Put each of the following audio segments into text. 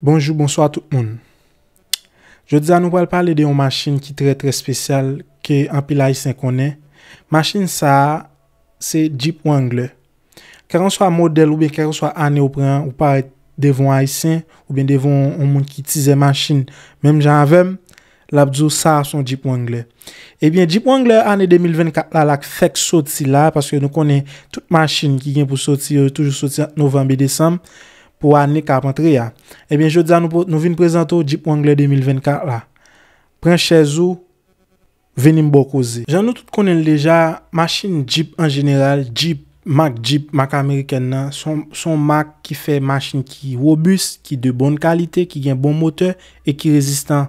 Bonjou, bonsoi a tout moun. Je dizan nou pal pale de yon masin ki tre tre spesyal ki an pil a yisen konen. Masin sa, se Jeep Wangler. Kare on swa model ou be kare on swa ane ou prean ou pare devon a yisen ou be devon yon moun ki tize masin mem jan avem, la bzo sa son Jeep Wangler. Ebyen, eh Jeep Wangler ane 2024 la lak fek soti la paske nou konen tout masin ki gen pou soti ou toujou soti an novembe-desembe. pou ane ka apantre ya. Ebyen, jo dza nou vin prezento Jeep Wangler 2024 la. Pren chezou, venim bok oze. Jan nou tout konen leja masin Jeep en general, Jeep, Mac Jeep, Mac Ameriken nan, son Mac ki fe masin ki wobus, ki de bon kalite, ki gen bon moteur, e ki rezistan.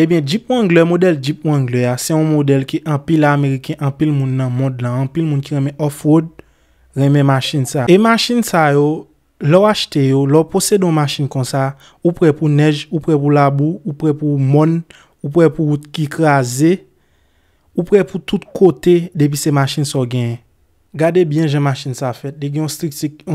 Ebyen, Jeep Wangler, model Jeep Wangler ya, se yon model ki anpil Ameriken, anpil moun nan mod lan, anpil moun ki reme off-road, reme masin sa. E masin sa yo, Lo achete yo, lo pose don machin kon sa, ou pre pou nej, ou pre pou labou, ou pre pou mon, ou pre pou kikraze, ou pre pou tout kote debi se machin so gen. Gade bien gen machin sa fet, degi yon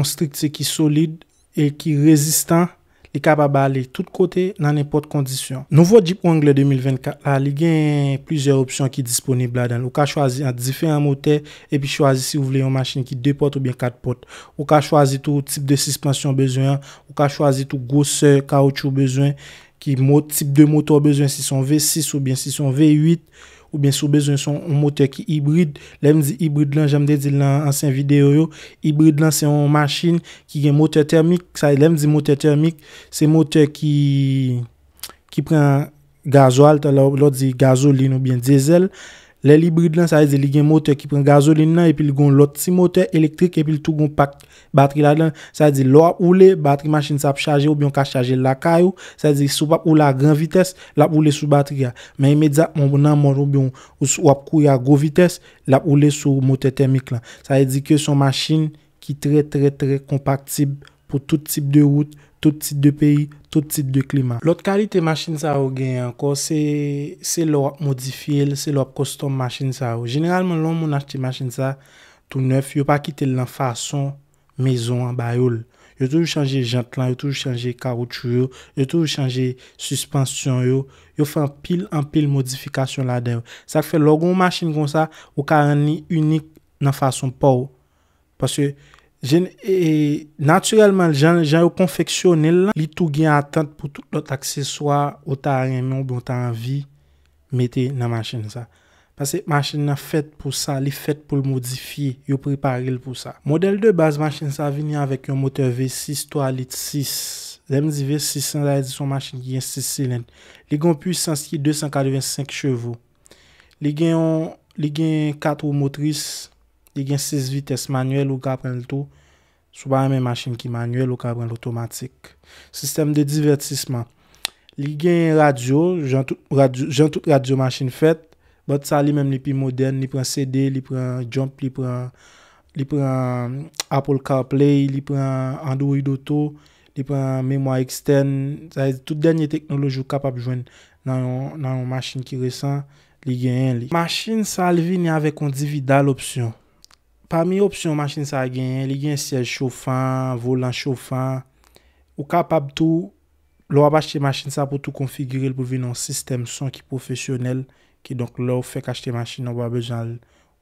strikse ki solide e ki rezistan. E ka pa ba ale tout kote nan nepot kondisyon. Nouvo Jeep Wangle 2024 la li gen plizye opsyon ki disponible la den. Ou ka chwazi an difen an mote e pi chwazi si ou vle yon machini ki 2 pote ou bien 4 pote. Ou ka chwazi tou tip de sispansyon bezwen. Ou ka chwazi tou gose kaoutchou bezwen. Ki tip de motor bezwen si son V6 ou bien si son V8. Ou bin sou bezon yon motè ki hibrid. Lèm di hibrid lan jame de di lan ansen videyo yo. Hibrid lan se yon machin ki gen motè termik. Sa lèm di motè termik. Se motè ki pren gazo alt. Lò di gazolino bin dizel. Le librid lan, sa yè di li gen mote ki pren gazolin nan, epil gon lot si mote elektrik epil tou gon pak batri la lan. Sa yè di lo ap oule, batri machine sa ap chaje oubyon ka chaje lakay ou, sa yè di sou ap oule a gran vites, la ap oule sou batri la. Men imediat, moun nan moun oubyon ou ap kou ya go vites, la ap oule sou mote temik lan. Sa yè di ke son machine ki tre tre tre kompaktib pou tout tip de wouti. tout tit de peyi, tout tit de klimat. Lot kalite machin sa ou gen anko, se lor modifiye, se lor custom machin sa ou. Generalman, lor moun achte machin sa tout neuf, yo pa kite lan fason mezon an bayoul. Yo touj chanje jantlan, yo touj chanje karoutu yo, yo touj chanje suspansyon yo, yo fwa pil an pil modifikasyon la dev. Sak fe logon machin kon sa, ou ka renni unik nan fason pou. Paswe... Gen, e, e, naturelman, jan, jan yo konfeksyonel la, li tou gen atent pou tout lot akseswa ou ta remen ou bon ta anvi mette nan maschen sa. Pase, maschen nan fet pou sa, li fet pou l modifi, yo preparil pou sa. Model de base maschen sa vini avèk yon motor V6, toalit 6. Zem di V6, an la edisyon maschen gen 6 silen. Li gen pwisans ki 285 chevou. Li gen, li gen 4 motris. li gen 6 vites manuel ou ka pren l to, sou ba yon men machin ki manuel ou ka pren l otomatik. Sistem de divertisman, li gen radio, jan tout radio machin fet, bot sa li menm li pi modern, li pren CD, li pren Jump, li pren Apple CarPlay, li pren Android oto, li pren memwa ekstern, sa yon e tout denye teknoloji ou kapap jwen nan yon machin ki resan, li gen yon li. Machin sa li vi ni ave kondividal opsyon, Parmi opsyon masjin sa gen, li gen siyej chofan, volan chofan. Ou kapap tou, lou ap ashte masjin sa pou tou konfiguril pou vin an sistem son ki profesyonel. Ki donk lou fek ashte masjin nan wap bejan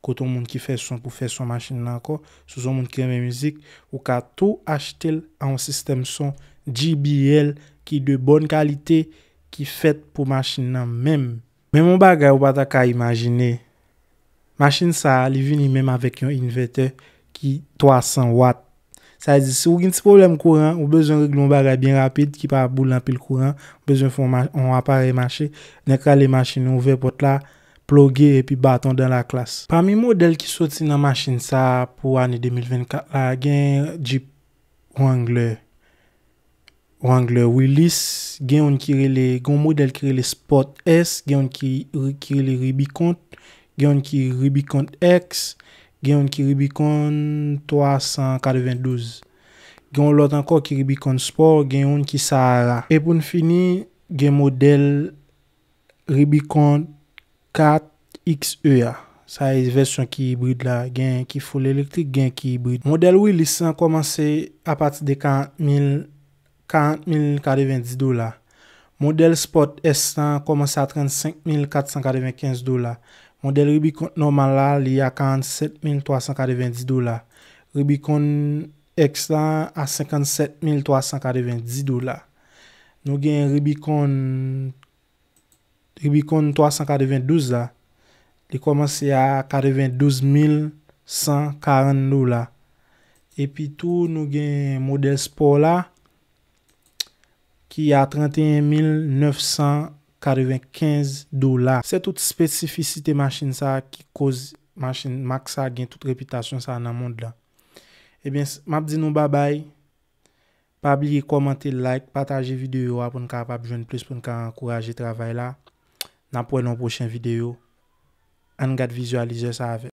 koton moun ki fe son pou fe son masjin nan ko. Sou son moun ki eme mizik. Ou ka tou ashte an sistem son JBL ki de bon kalite ki fet pou masjin nan men. Men mou bagay ou bata ka imajiney. Machen sa li vini mèm avèk yon inverter ki 300 Watt. Sa zi si ou ginti problem kouran, ou bezon règlon bagay bin rapide ki pa boulan pil kouran, ou bezon fòn apare mâche, nè kwa le mâchine ouve pot la plogue e pi baton dan la klas. Pami model ki soti nan mâchen sa pou anè 2024, gen Jeep Wrangler, Wrangler Willys, gen model kire le Sport S, gen model kire le Ribiconte, gen yon ki ribikon X, gen yon ki ribikon 392. Gen yon lot anko ki ribikon Sport, gen yon ki Sahara. E pou n fini, gen model ribikon 4XE ya. E Sa yon e versyon ki hybrid la. Gen ki fol elektrik, gen ki hybrid. Model Willys san komanse a pati de 40.000 $. Model Sport S san komanse a 35.495 $. Model Rubicon normal la li a 47,390 do la. Rubicon X la a 57,390 do la. Nou gen Rubicon 392 la. Li komanse a 42,140 do la. Epi tou nou gen model Sport la. Ki a 31,900 do la. 45 dola. Se tout spesifisite machin sa ki koz machin mak sa gen tout reputasyon sa nan moun de la. Ebyen, map di nou babay. Pa abliye komante like, pataje videyo apon ka apabijon plus apon ka ankoraje travay la. Napwen nou pochen videyo. An gade vizualize sa ave.